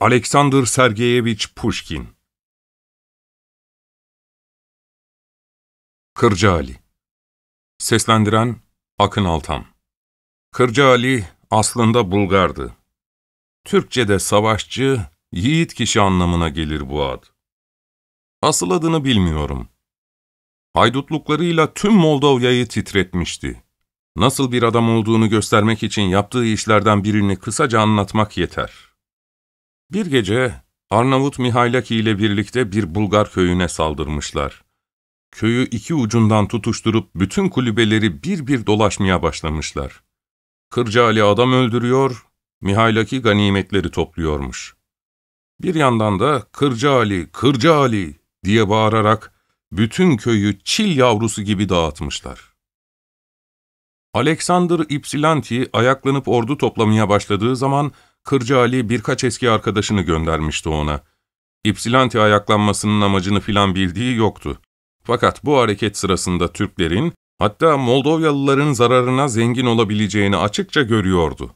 Alexander Sergeyevich Pushkin Kırca Ali Seslendiren Akın Altan Kırca Ali aslında Bulgardı. Türkçe'de savaşçı, yiğit kişi anlamına gelir bu ad. Asıl adını bilmiyorum. Haydutluklarıyla tüm Moldova'yı titretmişti. Nasıl bir adam olduğunu göstermek için yaptığı işlerden birini kısaca anlatmak yeter. Bir gece Arnavut Mihailaki ile birlikte bir Bulgar köyüne saldırmışlar. Köyü iki ucundan tutuşturup bütün kulübeleri bir bir dolaşmaya başlamışlar. Kırca Ali adam öldürüyor, Mihailaki ganimetleri topluyormuş. Bir yandan da Kırca Ali, Kırca Ali diye bağırarak bütün köyü çil yavrusu gibi dağıtmışlar. Alexander Ypsilanti ayaklanıp ordu toplamaya başladığı zaman Kırcı Ali birkaç eski arkadaşını göndermişti ona. İpsilanti ayaklanmasının amacını filan bildiği yoktu. Fakat bu hareket sırasında Türklerin, hatta Moldovyalıların zararına zengin olabileceğini açıkça görüyordu.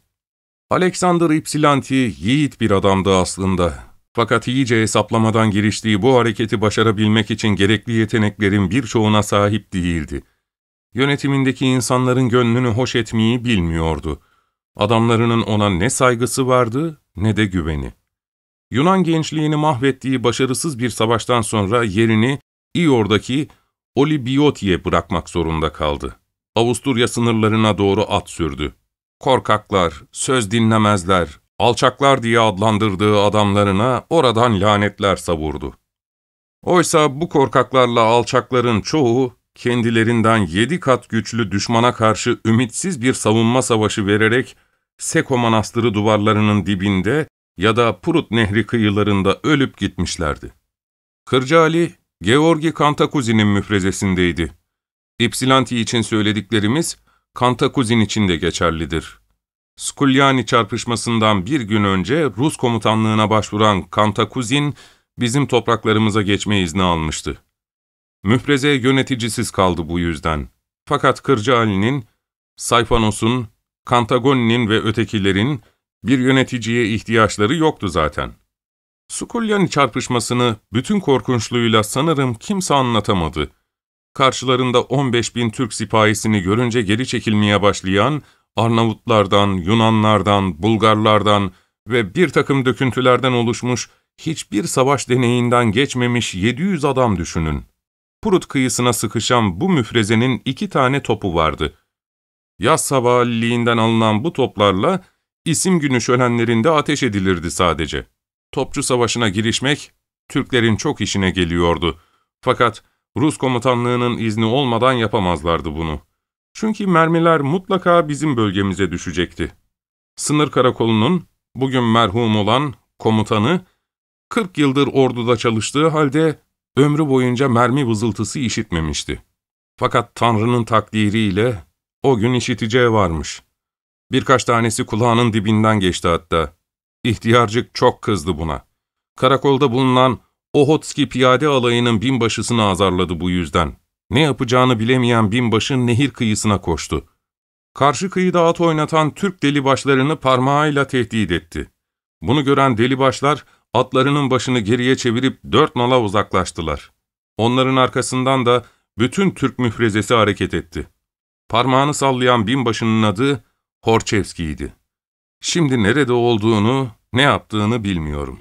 Alexander İpsilanti yiğit bir adamdı aslında. Fakat iyice hesaplamadan giriştiği bu hareketi başarabilmek için gerekli yeteneklerin birçoğuna sahip değildi. Yönetimindeki insanların gönlünü hoş etmeyi bilmiyordu. Adamlarının ona ne saygısı vardı ne de güveni. Yunan gençliğini mahvettiği başarısız bir savaştan sonra yerini İor'daki Olibioti'ye bırakmak zorunda kaldı. Avusturya sınırlarına doğru at sürdü. Korkaklar, söz dinlemezler, alçaklar diye adlandırdığı adamlarına oradan lanetler savurdu. Oysa bu korkaklarla alçakların çoğu kendilerinden yedi kat güçlü düşmana karşı ümitsiz bir savunma savaşı vererek Seko Manastırı duvarlarının dibinde ya da Purut Nehri kıyılarında ölüp gitmişlerdi. Kırcali, Georgi Kantakuzi'nin müfrezesindeydi. İpsilanti için söylediklerimiz, Kantakuzin için de geçerlidir. Skulyani çarpışmasından bir gün önce Rus komutanlığına başvuran Kantakuzin, bizim topraklarımıza geçme izni almıştı. Müpreze yöneticisiz kaldı bu yüzden. Fakat Kırcı Ali'nin, Sayfanos'un, Kantagoni'nin ve ötekilerin bir yöneticiye ihtiyaçları yoktu zaten. Sukulyani çarpışmasını bütün korkunçluğuyla sanırım kimse anlatamadı. Karşılarında 15 bin Türk sipahisini görünce geri çekilmeye başlayan Arnavutlardan, Yunanlardan, Bulgarlardan ve bir takım döküntülerden oluşmuş hiçbir savaş deneyinden geçmemiş 700 adam düşünün. Purut kıyısına sıkışan bu müfrezenin iki tane topu vardı. Yaz sabahliğinden alınan bu toplarla isim günü şölenlerinde ateş edilirdi sadece. Topçu savaşına girişmek Türklerin çok işine geliyordu. Fakat Rus komutanlığının izni olmadan yapamazlardı bunu. Çünkü mermiler mutlaka bizim bölgemize düşecekti. Sınır karakolunun, bugün merhum olan komutanı, 40 yıldır orduda çalıştığı halde Ömrü boyunca mermi vızıltısı işitmemişti. Fakat Tanrı'nın takdiriyle o gün işiteceği varmış. Birkaç tanesi kulağının dibinden geçti hatta. İhtiyarcık çok kızdı buna. Karakolda bulunan Ohotski piyade alayının binbaşısını azarladı bu yüzden. Ne yapacağını bilemeyen binbaşı nehir kıyısına koştu. Karşı kıyıda at oynatan Türk delibaşlarını parmağıyla tehdit etti. Bunu gören delibaşlar atlarının başını geriye çevirip dört nala uzaklaştılar. Onların arkasından da bütün Türk müfrezesi hareket etti. Parmağını sallayan binbaşının adı Horçevski'ydi. Şimdi nerede olduğunu, ne yaptığını bilmiyorum.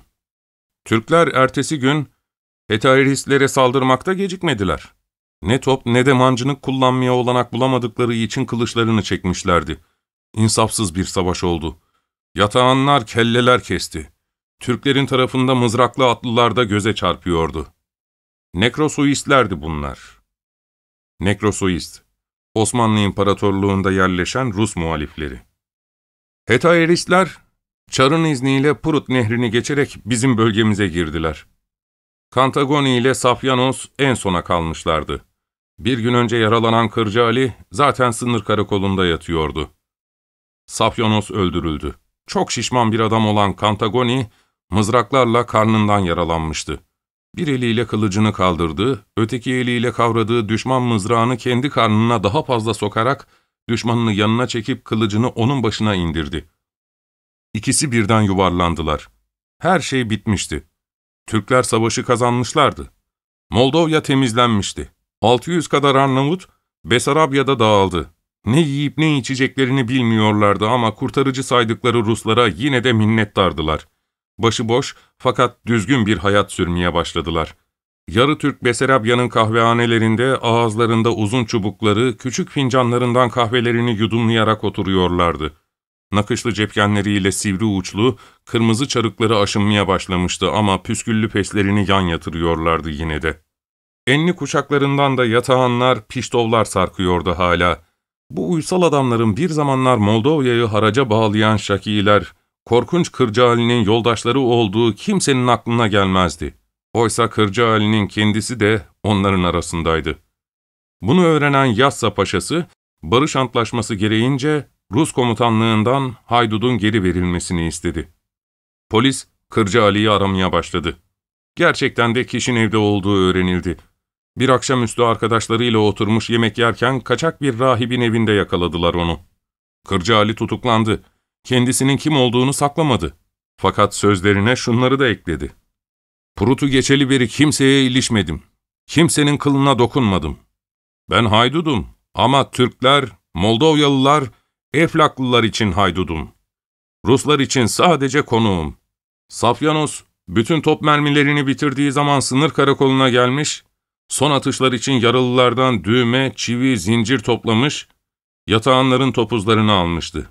Türkler ertesi gün Etaristlere saldırmakta gecikmediler. Ne top ne de mancınık kullanmaya olanak bulamadıkları için kılıçlarını çekmişlerdi. İnsafsız bir savaş oldu. Yatağanlar kelleler kesti. Türklerin tarafında mızraklı atlılar da göze çarpıyordu. Nekrosuistlerdi bunlar. Nekrosuist, Osmanlı İmparatorluğu'nda yerleşen Rus muhalifleri. Hetaeristler, Çar'ın izniyle Purut nehrini geçerek bizim bölgemize girdiler. Kantagoni ile Safyanos en sona kalmışlardı. Bir gün önce yaralanan Kırcı Ali zaten sınır karakolunda yatıyordu. Safyanos öldürüldü. Çok şişman bir adam olan Kantagoni, mızraklarla karnından yaralanmıştı. Bir eliyle kılıcını kaldırdı, öteki eliyle kavradığı düşman mızrağını kendi karnına daha fazla sokarak düşmanını yanına çekip kılıcını onun başına indirdi. İkisi birden yuvarlandılar. Her şey bitmişti. Türkler savaşı kazanmışlardı. Moldova temizlenmişti. 600 kadar Arnavut, Besarabya'da dağıldı. Ne yiyip ne içeceklerini bilmiyorlardı ama kurtarıcı saydıkları Ruslara yine de minnettardılar.'' başıboş fakat düzgün bir hayat sürmeye başladılar. Yarı Türk Beserabya'nın kahvehanelerinde ağızlarında uzun çubukları, küçük fincanlarından kahvelerini yudumlayarak oturuyorlardı. Nakışlı cepkenleriyle sivri uçlu, kırmızı çarıkları aşınmaya başlamıştı ama püsküllü peslerini yan yatırıyorlardı yine de. Enli kuşaklarından da yatağanlar, piştovlar sarkıyordu hala. Bu uysal adamların bir zamanlar Moldova'yı haraca bağlayan şakiler, korkunç Kırca Ali'nin yoldaşları olduğu kimsenin aklına gelmezdi. Oysa Kırca Ali'nin kendisi de onların arasındaydı. Bunu öğrenen Yassa Paşası, barış antlaşması gereğince Rus komutanlığından haydudun geri verilmesini istedi. Polis, Kırca Ali'yi aramaya başladı. Gerçekten de kişinin evde olduğu öğrenildi. Bir akşamüstü arkadaşlarıyla oturmuş yemek yerken kaçak bir rahibin evinde yakaladılar onu. Kırca Ali tutuklandı kendisinin kim olduğunu saklamadı. Fakat sözlerine şunları da ekledi. Prutu geçeli beri kimseye ilişmedim. Kimsenin kılına dokunmadım. Ben haydudum ama Türkler, Moldovyalılar, Eflaklılar için haydudum. Ruslar için sadece konuğum. Safyanos, bütün top mermilerini bitirdiği zaman sınır karakoluna gelmiş, son atışlar için yaralılardan düğme, çivi, zincir toplamış, yatağanların topuzlarını almıştı.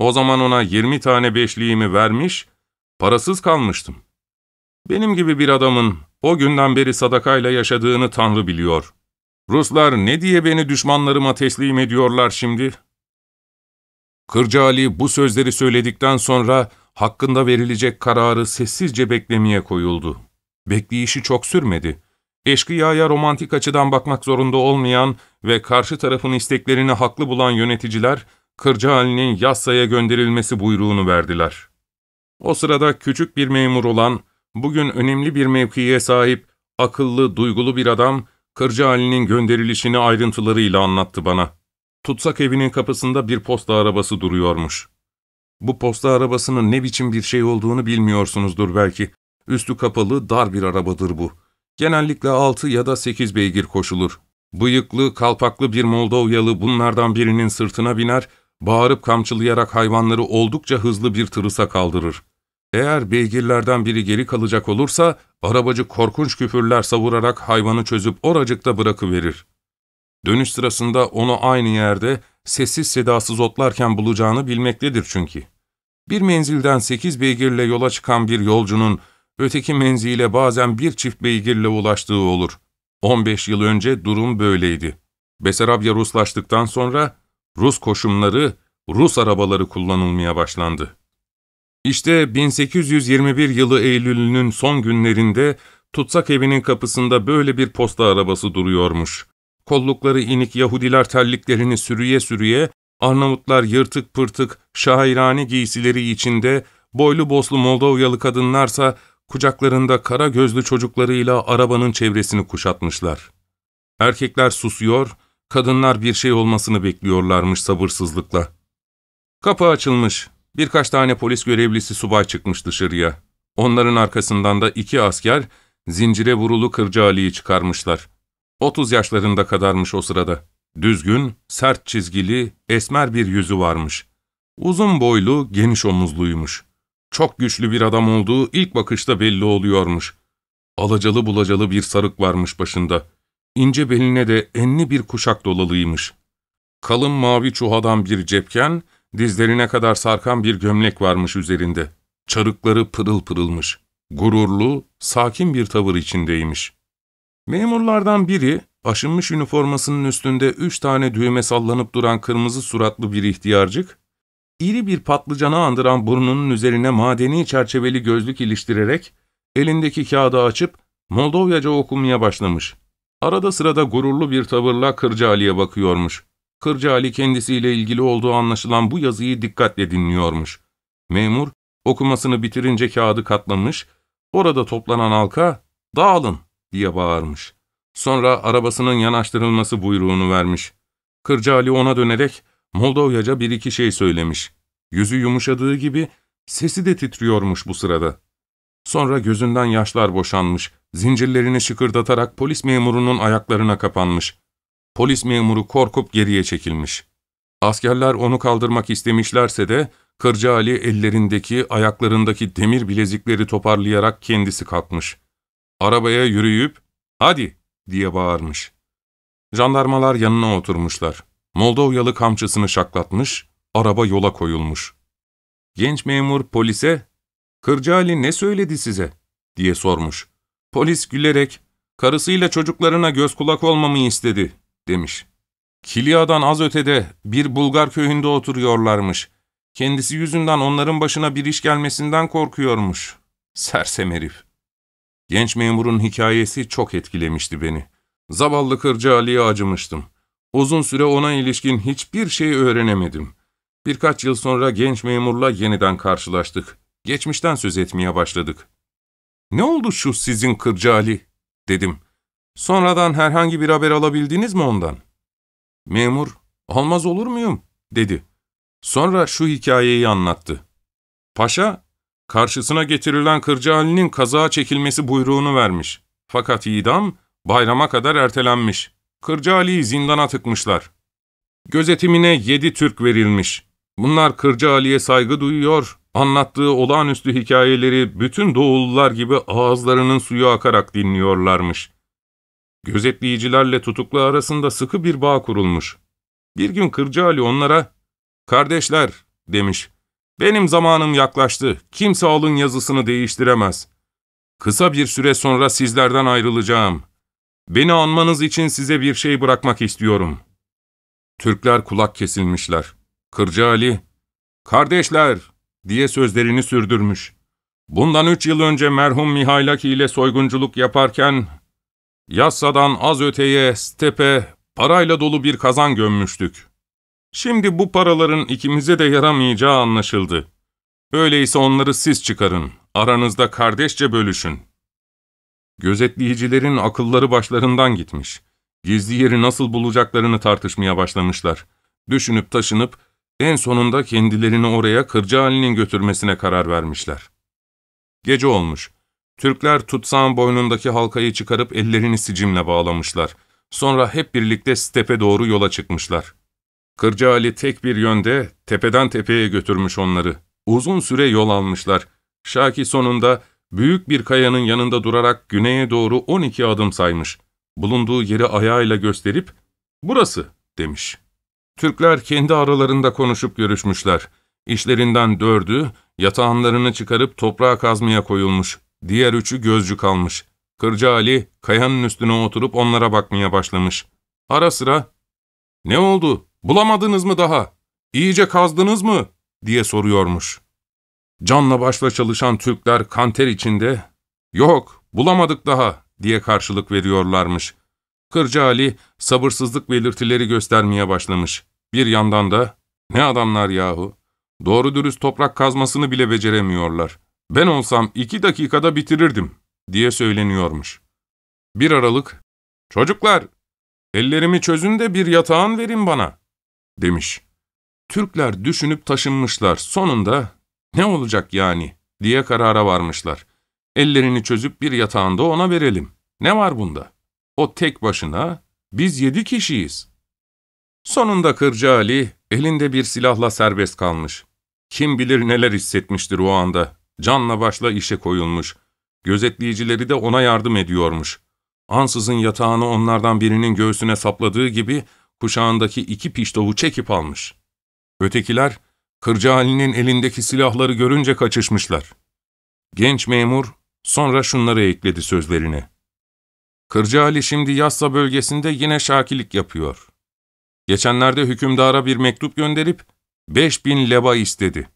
O zaman ona 20 tane beşliğimi vermiş, parasız kalmıştım. Benim gibi bir adamın o günden beri sadakayla yaşadığını Tanrı biliyor. Ruslar ne diye beni düşmanlarıma teslim ediyorlar şimdi? Kırca Ali bu sözleri söyledikten sonra hakkında verilecek kararı sessizce beklemeye koyuldu. Bekleyişi çok sürmedi. Eşkıyaya romantik açıdan bakmak zorunda olmayan ve karşı tarafın isteklerini haklı bulan yöneticiler, Kırcaali'nin Yassa'ya gönderilmesi buyruğunu verdiler. O sırada küçük bir memur olan, bugün önemli bir mevkiye sahip, akıllı, duygulu bir adam, Kırcaali'nin gönderilişini ayrıntılarıyla anlattı bana. Tutsak evinin kapısında bir posta arabası duruyormuş. Bu posta arabasının ne biçim bir şey olduğunu bilmiyorsunuzdur belki. Üstü kapalı, dar bir arabadır bu. Genellikle altı ya da sekiz beygir koşulur. Bıyıklı, kalpaklı bir Moldovyalı bunlardan birinin sırtına biner, Bağırıp kamçılayarak hayvanları oldukça hızlı bir tırısa kaldırır. Eğer beygirlerden biri geri kalacak olursa, arabacı korkunç küfürler savurarak hayvanı çözüp oracıkta bırakıverir. Dönüş sırasında onu aynı yerde sessiz sedasız otlarken bulacağını bilmektedir çünkü. Bir menzilden sekiz beygirle yola çıkan bir yolcunun, öteki menzile bazen bir çift beygirle ulaştığı olur. 15 yıl önce durum böyleydi. Besarabya Ruslaştıktan sonra Rus koşumları, Rus arabaları kullanılmaya başlandı. İşte 1821 yılı Eylül'ünün son günlerinde tutsak evinin kapısında böyle bir posta arabası duruyormuş. Kollukları inik Yahudiler terliklerini sürüye sürüye, Arnavutlar yırtık pırtık, şairane giysileri içinde, boylu boslu Moldovyalı kadınlarsa kucaklarında kara gözlü çocuklarıyla arabanın çevresini kuşatmışlar. Erkekler susuyor, Kadınlar bir şey olmasını bekliyorlarmış sabırsızlıkla. Kapı açılmış. Birkaç tane polis görevlisi subay çıkmış dışarıya. Onların arkasından da iki asker zincire vurulu Kırca Ali'yi çıkarmışlar. Otuz yaşlarında kadarmış o sırada. Düzgün, sert çizgili, esmer bir yüzü varmış. Uzun boylu, geniş omuzluymuş. Çok güçlü bir adam olduğu ilk bakışta belli oluyormuş. Alacalı bulacalı bir sarık varmış başında.'' ince beline de enli bir kuşak dolalıymış. Kalın mavi çuhadan bir cepken, dizlerine kadar sarkan bir gömlek varmış üzerinde. Çarıkları pırıl pırılmış. Gururlu, sakin bir tavır içindeymiş. Memurlardan biri, aşınmış üniformasının üstünde üç tane düğme sallanıp duran kırmızı suratlı bir ihtiyarcık, iri bir patlıcanı andıran burnunun üzerine madeni çerçeveli gözlük iliştirerek, elindeki kağıdı açıp Moldovyaca okumaya başlamış. Arada sırada gururlu bir tavırla Kırcaali'ye bakıyormuş. Kırcaali kendisiyle ilgili olduğu anlaşılan bu yazıyı dikkatle dinliyormuş. Memur, okumasını bitirince kağıdı katlamış, orada toplanan halka ''Dağılın!'' diye bağırmış. Sonra arabasının yanaştırılması buyruğunu vermiş. Kırcaali ona dönerek Moldovyaca bir iki şey söylemiş. Yüzü yumuşadığı gibi sesi de titriyormuş bu sırada. Sonra gözünden yaşlar boşanmış. Zincirlerini şıkırdatarak polis memurunun ayaklarına kapanmış. Polis memuru korkup geriye çekilmiş. Askerler onu kaldırmak istemişlerse de Kırca Ali ellerindeki, ayaklarındaki demir bilezikleri toparlayarak kendisi kalkmış. Arabaya yürüyüp ''Hadi!'' diye bağırmış. Jandarmalar yanına oturmuşlar. Moldovyalı kamçısını şaklatmış, araba yola koyulmuş. Genç memur polise, ''Kırca Ali ne söyledi size?'' diye sormuş. Polis gülerek, karısıyla çocuklarına göz kulak olmamı istedi, demiş. Kilia'dan az ötede bir Bulgar köyünde oturuyorlarmış. Kendisi yüzünden onların başına bir iş gelmesinden korkuyormuş. Sersem herif. Genç memurun hikayesi çok etkilemişti beni. Zavallı kırcı Ali'ye acımıştım. Uzun süre ona ilişkin hiçbir şey öğrenemedim. Birkaç yıl sonra genç memurla yeniden karşılaştık. Geçmişten söz etmeye başladık. ''Ne oldu şu sizin kırcı Ali?'' dedim. ''Sonradan herhangi bir haber alabildiniz mi ondan?'' ''Memur, almaz olur muyum?'' dedi. Sonra şu hikayeyi anlattı. Paşa, karşısına getirilen kırcı Ali'nin kazağa çekilmesi buyruğunu vermiş. Fakat idam bayrama kadar ertelenmiş. Kırcı Ali'yi zindana tıkmışlar. Gözetimine yedi Türk verilmiş. Bunlar Kırcı Ali'ye saygı duyuyor, Anlattığı olağanüstü hikayeleri bütün Doğullar gibi ağızlarının suyu akarak dinliyorlarmış. Gözetleyicilerle tutuklu arasında sıkı bir bağ kurulmuş. Bir gün Kırcı Ali onlara, ''Kardeşler'' demiş, ''Benim zamanım yaklaştı, kimse alın yazısını değiştiremez. Kısa bir süre sonra sizlerden ayrılacağım. Beni anmanız için size bir şey bırakmak istiyorum.'' Türkler kulak kesilmişler. Kırcı Ali, ''Kardeşler, diye sözlerini sürdürmüş. Bundan üç yıl önce merhum Mihailaki ile soygunculuk yaparken, Yassa'dan az öteye, stepe, parayla dolu bir kazan gömmüştük. Şimdi bu paraların ikimize de yaramayacağı anlaşıldı. Öyleyse onları siz çıkarın, aranızda kardeşçe bölüşün. Gözetleyicilerin akılları başlarından gitmiş. Gizli yeri nasıl bulacaklarını tartışmaya başlamışlar. Düşünüp taşınıp en sonunda kendilerini oraya Kırcaali'nin götürmesine karar vermişler. Gece olmuş. Türkler tutsağın boynundaki halkayı çıkarıp ellerini sicimle bağlamışlar. Sonra hep birlikte stepe doğru yola çıkmışlar. Kırcaali tek bir yönde tepeden tepeye götürmüş onları. Uzun süre yol almışlar. Şaki sonunda büyük bir kayanın yanında durarak güneye doğru 12 adım saymış. Bulunduğu yeri ayağıyla gösterip ''Burası'' demiş. Türkler kendi aralarında konuşup görüşmüşler. İşlerinden dördü yatağanlarını çıkarıp toprağa kazmaya koyulmuş. Diğer üçü gözcü kalmış. Kırca Ali kayanın üstüne oturup onlara bakmaya başlamış. Ara sıra ''Ne oldu? Bulamadınız mı daha? İyice kazdınız mı?'' diye soruyormuş. Canla başla çalışan Türkler kanter içinde ''Yok, bulamadık daha.'' diye karşılık veriyorlarmış. Kırca Ali sabırsızlık belirtileri göstermeye başlamış. Bir yandan da ne adamlar yahu. Doğru dürüst toprak kazmasını bile beceremiyorlar. Ben olsam iki dakikada bitirirdim diye söyleniyormuş. Bir aralık, çocuklar ellerimi çözün de bir yatağın verin bana demiş. Türkler düşünüp taşınmışlar sonunda ne olacak yani diye karara varmışlar. Ellerini çözüp bir yatağında ona verelim. Ne var bunda? O tek başına, biz yedi kişiyiz. Sonunda Kırca Ali elinde bir silahla serbest kalmış. Kim bilir neler hissetmiştir o anda. Canla başla işe koyulmuş. Gözetleyicileri de ona yardım ediyormuş. Ansızın yatağını onlardan birinin göğsüne sapladığı gibi kuşağındaki iki piştovu çekip almış. Ötekiler Kırca Ali'nin elindeki silahları görünce kaçışmışlar. Genç memur sonra şunları ekledi sözlerine. Kırca Ali şimdi Yassa bölgesinde yine şakilik yapıyor. Geçenlerde hükümdara bir mektup gönderip bin leba istedi.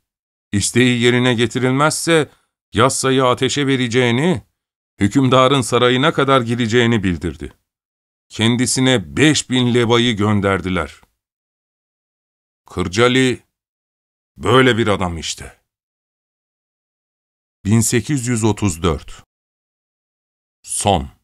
İsteği yerine getirilmezse yassayı ateşe vereceğini, hükümdarın sarayına kadar gideceğini bildirdi. Kendisine bin lebayı gönderdiler. Kırcali böyle bir adam işte. 1834 Son